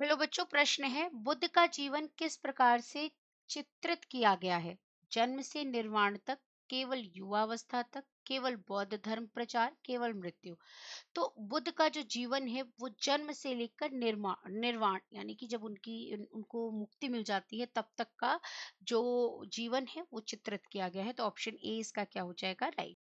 hello बच्चों प्रश्न है बुद्ध का जीवन किस प्रकार से चित्रित किया गया है जन्म से निर्वाण तक केवल युवावस्था तक केवल बौद्ध धर्म प्रचार केवल मृत्यु तो बुद्ध का जो जीवन है वो जन्म से लेकर निर्माण निर्वाण यानी कि जब उनकी उनको मुक्ति मिल जाती है तब तक का जो जीवन है वो चित्रित किया गया है तो ऑप्शन ए इसका क्या हो जाएगा राइट